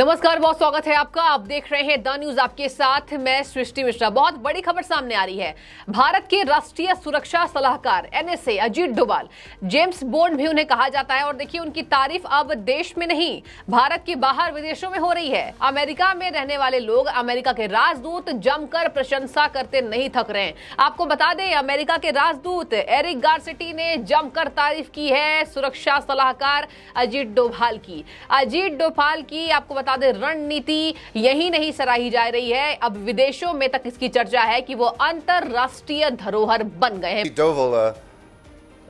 नमस्कार बहुत स्वागत है आपका आप देख रहे हैं द न्यूज आपके साथ मैं सृष्टि मिश्रा बहुत बड़ी खबर सामने आ रही है भारत के राष्ट्रीय सुरक्षा सलाहकार NSA Ajit Doval James Bond भी उन्हें कहा जाता है और देखिए उनकी तारीफ अब देश में नहीं भारत के बाहर विदेशों में हो रही है अमेरिका में रहने वाले लोग अमेरिका के राजदूत जमकर प्रशंसा करते नहीं थक रहे आपको बता दें अमेरिका के राजदूत एरिक गार्सिटी ने जमकर तारीफ की है सुरक्षा सलाहकार अजीत डोभाल की अजीत डोभाल की आपको তাদের यही नहीं सराही जा रही है अब विदेशों में तक इसकी चर्चा है कि वो अंतरराष्ट्रीय धरोहर बन गए uh,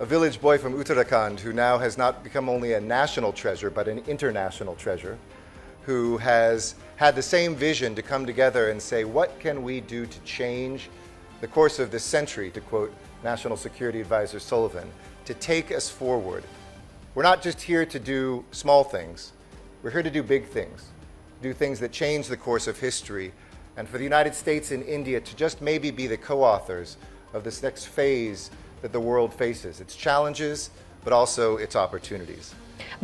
A village boy from Uttarakhand who now has not become only a national treasure but an international treasure, who has had the same vision to come together and say, what can we do to change the course of this century, to quote National Security Advisor Sullivan, to take us forward. We're not just here to do small things, we're here to do big things do things that change the course of history, and for the United States and India to just maybe be the co-authors of this next phase that the world faces, its challenges, but also its opportunities.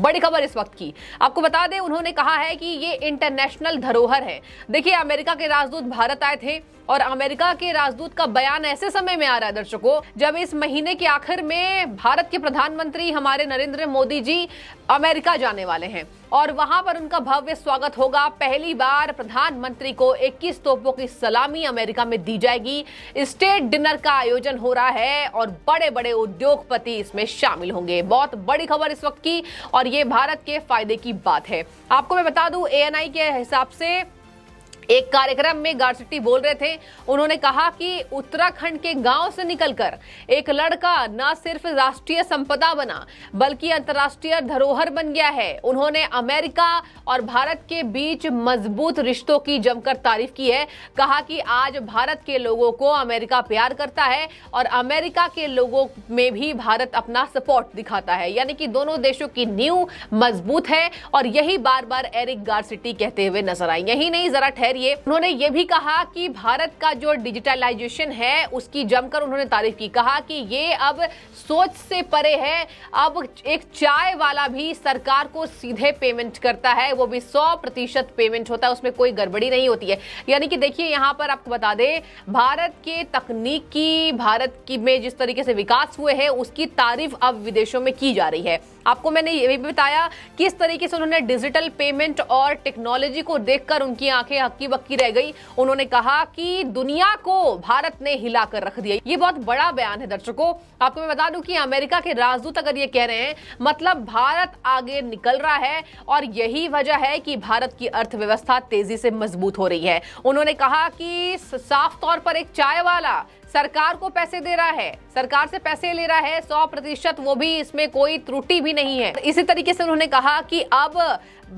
बड़ी खबर इस वक्त की आपको बता दें उन्होंने कहा है कि ये इंटरनेशनल धरोहर है देखिए अमेरिका के राजदूत भारत आए थे और अमेरिका के राजदूत का बयान ऐसे समय में आ रहा है दर्शकों जब इस महीने के आखिर में भारत के प्रधानमंत्री हमारे नरेंद्र मोदी जी अमेरिका जाने वाले हैं और वहां पर उनका भव्य स्वागत होगा पहली बार प्रधानमंत्री को 21 तोपों की सलामी अमेरिका में दी जाएगी स्टेट डिनर का आयोजन हो रहा है और बड़े बड़े उद्योगपति इसमें शामिल होंगे बहुत बड़ी खबर इस वक्त की और ये भारत के फायदे की बात है आपको मैं बता दू ए के हिसाब से एक कार्यक्रम में गारसिट्टी बोल रहे थे उन्होंने कहा कि उत्तराखंड के गांव से निकलकर एक लड़का न सिर्फ राष्ट्रीय संपदा बना बल्कि अंतर्राष्ट्रीय धरोहर बन गया है उन्होंने अमेरिका और भारत के बीच मजबूत रिश्तों की जमकर तारीफ की है कहा कि आज भारत के लोगों को अमेरिका प्यार करता है और अमेरिका के लोगों में भी भारत अपना सपोर्ट दिखाता है यानी कि दोनों देशों की नींव मजबूत है और यही बार बार एरिक गारसिटी कहते हुए नजर आई यही नहीं जरा ठहर जरिए उन्होंने ये भी कहा कि भारत का जो डिजिटलाइजेशन है उसकी जमकर उन्होंने तारीफ की कहा कि ये अब सोच से परे है अब एक चाय वाला भी सरकार को सीधे पेमेंट करता है वो भी सौ प्रतिशत पेमेंट होता है उसमें कोई गड़बड़ी नहीं होती है यानी कि देखिए यहाँ पर आपको बता दें भारत के तकनीकी भारत की में जिस तरीके से विकास हुए हैं उसकी तारीफ अब विदेशों में की जा रही है आपको मैंने ये भी बताया किस तरीके से उन्होंने डिजिटल पेमेंट और टेक्नोलॉजी को देखकर उनकी आंखें हक्की बक्की रह गई उन्होंने कहा कि दुनिया को भारत ने हिलाकर रख दिया ये बहुत बड़ा बयान है दर्शकों आपको मैं बता दूं कि अमेरिका के राजदूत अगर ये कह रहे हैं मतलब भारत आगे निकल रहा है और यही वजह है कि भारत की अर्थव्यवस्था तेजी से मजबूत हो रही है उन्होंने कहा कि साफ तौर पर एक चाय वाला सरकार को पैसे दे रहा है सरकार से पैसे ले रहा है सौ प्रतिशत वो भी इसमें कोई त्रुटि भी नहीं है इसी तरीके से उन्होंने कहा कि अब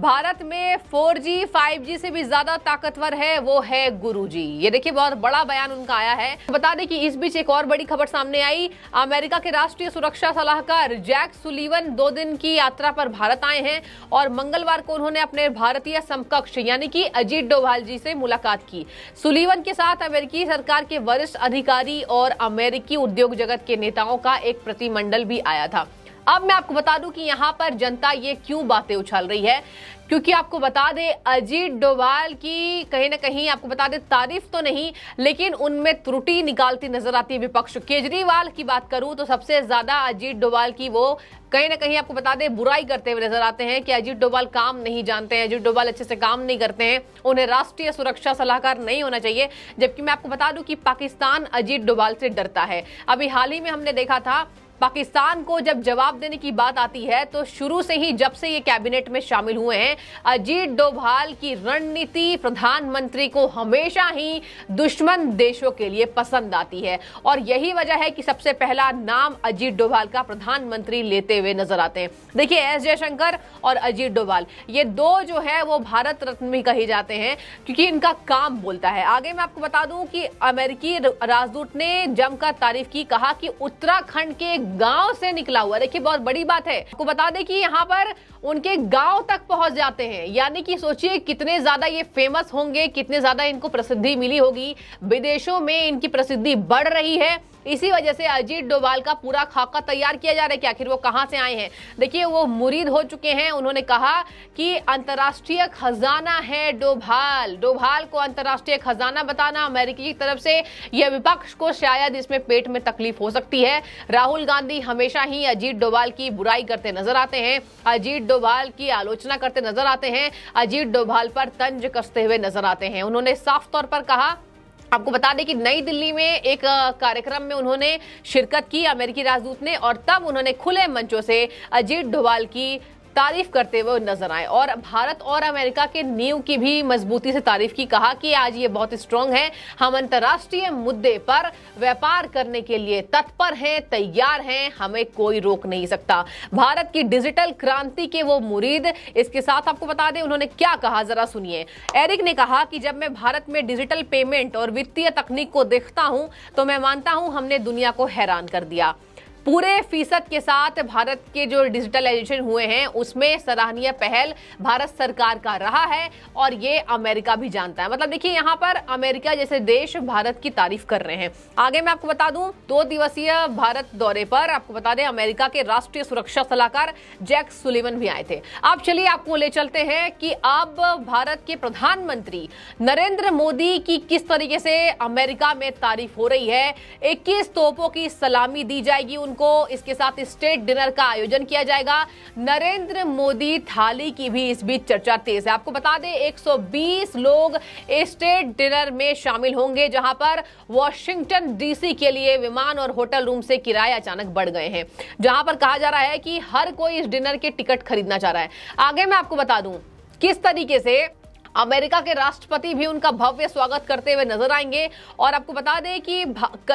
भारत में 4G, 5G से भी ज्यादा ताकतवर है वो है गुरुजी ये देखिए बहुत बड़ा बयान उनका आया है बता दें कि इस बीच एक और बड़ी खबर सामने आई अमेरिका के राष्ट्रीय सुरक्षा सलाहकार जैक सुलीवन दो दिन की यात्रा पर भारत आए हैं और मंगलवार को उन्होंने अपने भारतीय समकक्ष यानी कि अजीत डोभाल जी से मुलाकात की सुलीवन के साथ अमेरिकी सरकार के वरिष्ठ अधिकारी सरकारी और अमेरिकी उद्योग जगत के नेताओं का एक प्रतिमंडल भी आया था अब मैं आपको बता दूं कि यहां पर जनता ये क्यों बातें उछाल रही है क्योंकि आपको बता दें अजीत डोवाल की कहीं ना कहीं आपको बता दें तारीफ तो नहीं लेकिन उनमें त्रुटि निकालती नजर आती है विपक्ष केजरीवाल की बात करूं तो सबसे ज्यादा अजीत डोवाल की वो कहीं ना कहीं आपको बता दें बुराई करते हुए नजर आते हैं कि अजीत डोवाल काम नहीं जानते हैं अजीत डोवाल अच्छे से काम नहीं करते हैं उन्हें राष्ट्रीय सुरक्षा सलाहकार नहीं होना चाहिए जबकि मैं आपको बता दूं कि पाकिस्तान अजीत डोवाल से डरता है अभी हाल ही में हमने देखा था पाकिस्तान को जब जवाब देने की बात आती है तो शुरू से ही जब से ये कैबिनेट में शामिल हुए हैं अजीत डोभाल की रणनीति प्रधानमंत्री को हमेशा ही दुश्मन देशों के लिए पसंद आती है और यही वजह है कि सबसे पहला नाम अजीत डोभाल का प्रधानमंत्री लेते हुए नजर आते हैं देखिए एस जयशंकर और अजीत डोभाल ये दो जो है वो भारत रत्न भी कहे जाते हैं क्योंकि इनका काम बोलता है आगे मैं आपको बता दूं कि अमेरिकी राजदूत ने जमकर तारीफ की कहा कि उत्तराखंड के गांव से निकला हुआ देखिए बहुत बड़ी बात है आपको बता दें कि यहाँ पर उनके गांव तक पहुंच जाते हैं यानी कि सोचिए कितने ज्यादा ये फेमस होंगे कितने ज्यादा इनको प्रसिद्धि मिली होगी विदेशों में इनकी प्रसिद्धि बढ़ रही है इसी वजह से अजीत डोभाल का पूरा खाका तैयार किया जा रहा है कि आखिर वो कहाँ से आए हैं देखिए वो मुरीद हो चुके हैं उन्होंने कहा कि अंतर्राष्ट्रीय खजाना है डोभाल डोभाल को अंतर्राष्ट्रीय खजाना बताना अमेरिकी की तरफ से यह विपक्ष को शायद इसमें पेट में तकलीफ हो सकती है राहुल गांधी गांधी हमेशा ही अजीत डोभाल की बुराई करते नजर आते हैं अजीत डोभाल की आलोचना करते नजर आते हैं अजीत डोभाल पर तंज कसते हुए नजर आते हैं उन्होंने साफ तौर पर कहा आपको बता दें कि नई दिल्ली में एक कार्यक्रम में उन्होंने शिरकत की अमेरिकी राजदूत ने और तब उन्होंने खुले मंचों से अजीत डोभाल की तारीफ करते हुए नजर आए और भारत और अमेरिका के नींव की भी मजबूती से तारीफ की कहा कि आज ये बहुत स्ट्रांग है हम अंतर्राष्ट्रीय मुद्दे पर व्यापार करने के लिए तत्पर हैं तैयार हैं हमें कोई रोक नहीं सकता भारत की डिजिटल क्रांति के वो मुरीद इसके साथ आपको बता दें उन्होंने क्या कहा जरा सुनिए एरिक ने कहा कि जब मैं भारत में डिजिटल पेमेंट और वित्तीय तकनीक को देखता हूं तो मैं मानता हूं हमने दुनिया को हैरान कर दिया पूरे फीसद के साथ भारत के जो डिजिटलाइजेशन हुए हैं उसमें सराहनीय पहल भारत सरकार का रहा है और ये अमेरिका भी जानता है मतलब देखिए यहाँ पर अमेरिका जैसे देश भारत की तारीफ कर रहे हैं आगे मैं आपको बता दूं दो दिवसीय भारत दौरे पर आपको बता दें अमेरिका के राष्ट्रीय सुरक्षा सलाहकार जैक सुलिवन भी आए थे अब चलिए आपको ले चलते हैं कि अब भारत के प्रधानमंत्री नरेंद्र मोदी की किस तरीके से अमेरिका में तारीफ हो रही है इक्कीस तोपों की सलामी दी जाएगी उन को इसके साथ स्टेट डिनर का आयोजन किया जाएगा नरेंद्र मोदी थाली की भी इस बीच चर्चा तेज है आपको बता दें 120 लोग स्टेट डिनर में शामिल होंगे जहां पर वॉशिंगटन डीसी के लिए विमान और होटल रूम से किराए अचानक बढ़ गए हैं जहां पर कहा जा रहा है कि हर कोई इस डिनर के टिकट खरीदना चाह रहा है आगे मैं आपको बता दूं किस तरीके से अमेरिका के राष्ट्रपति भी उनका भव्य स्वागत करते हुए नजर आएंगे और आपको बता दें कि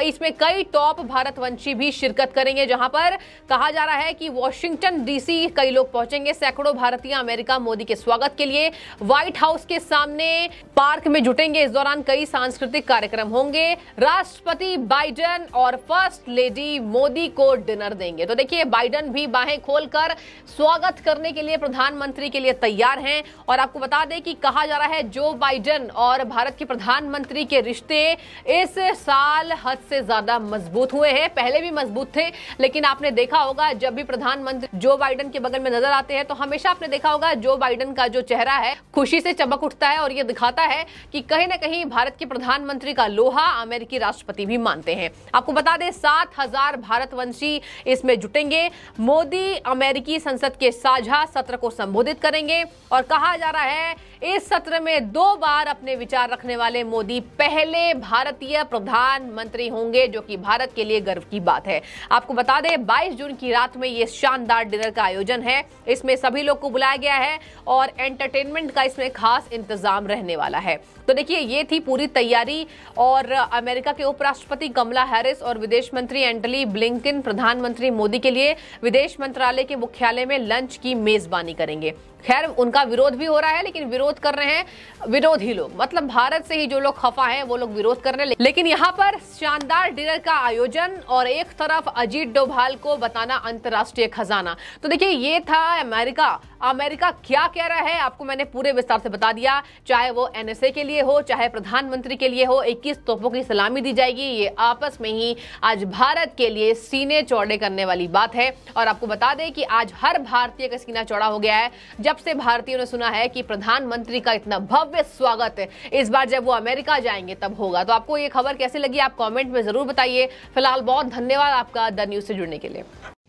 इसमें कई टॉप भारतवंशी भी शिरकत करेंगे जहां पर कहा जा रहा है कि वॉशिंगटन डीसी कई लोग पहुंचेंगे सैकड़ों भारतीय अमेरिका मोदी के स्वागत के लिए व्हाइट हाउस के सामने पार्क में जुटेंगे इस दौरान कई सांस्कृतिक कार्यक्रम होंगे राष्ट्रपति बाइडन और फर्स्ट लेडी मोदी को डिनर देंगे तो देखिए बाइडन भी बाहें खोलकर स्वागत करने के लिए प्रधानमंत्री के लिए तैयार हैं और आपको बता दें कि कहा जा रहा है जो बाइडेन और भारत के प्रधानमंत्री के रिश्ते इस साल हद से ज्यादा मजबूत हुए हैं पहले भी मजबूत थे लेकिन आपने देखा होगा जब भी प्रधानमंत्री जो बाइडेन के बगल में नजर आते हैं तो हमेशा आपने देखा होगा जो बाइडेन का जो चेहरा है खुशी से चमक उठता है और ये दिखाता है कि कहीं ना कहीं भारत के प्रधानमंत्री का लोहा अमेरिकी राष्ट्रपति भी मानते हैं आपको बता दें सात हजार भारतवंशी इसमें जुटेंगे मोदी अमेरिकी संसद के साझा सत्र को संबोधित करेंगे और कहा जा रहा है इस सत्र में दो बार अपने विचार रखने वाले मोदी पहले भारतीय प्रधानमंत्री होंगे जो कि भारत के लिए गर्व की बात है आपको बता दें 22 जून की रात में ये शानदार डिनर का आयोजन है इसमें सभी लोग को बुलाया गया है और एंटरटेनमेंट का इसमें खास इंतजाम रहने वाला है तो देखिए ये थी पूरी तैयारी और अमेरिका के उपराष्ट्रपति कमला हैरिस और विदेश मंत्री एंटली ब्लिंकिन प्रधानमंत्री मोदी के लिए विदेश मंत्रालय के मुख्यालय में लंच की मेजबानी करेंगे खैर उनका विरोध भी हो रहा है लेकिन विरोध कर रहे हैं विरोधी लोग मतलब भारत से ही जो लोग खफा हैं वो लोग विरोध कर रहे हैं लेकिन यहाँ पर शानदार डिनर का आयोजन और एक तरफ अजीत डोभाल को बताना अंतर्राष्ट्रीय खजाना तो देखिए ये था अमेरिका अमेरिका क्या कह रहा है आपको मैंने पूरे विस्तार से बता दिया चाहे वो एनएसए के लिए हो चाहे प्रधानमंत्री के लिए हो 21 तोपों की सलामी दी जाएगी ये आपस में ही आज भारत के लिए सीने चौड़े करने वाली बात है और आपको बता दें कि आज हर भारतीय का सीना चौड़ा हो गया है जब से भारतीयों ने सुना है कि प्रधानमंत्री का इतना भव्य स्वागत इस बार जब वो अमेरिका जाएंगे तब होगा तो आपको ये खबर कैसे लगी आप कॉमेंट में जरूर बताइए फिलहाल बहुत धन्यवाद आपका द न्यूज से जुड़ने के लिए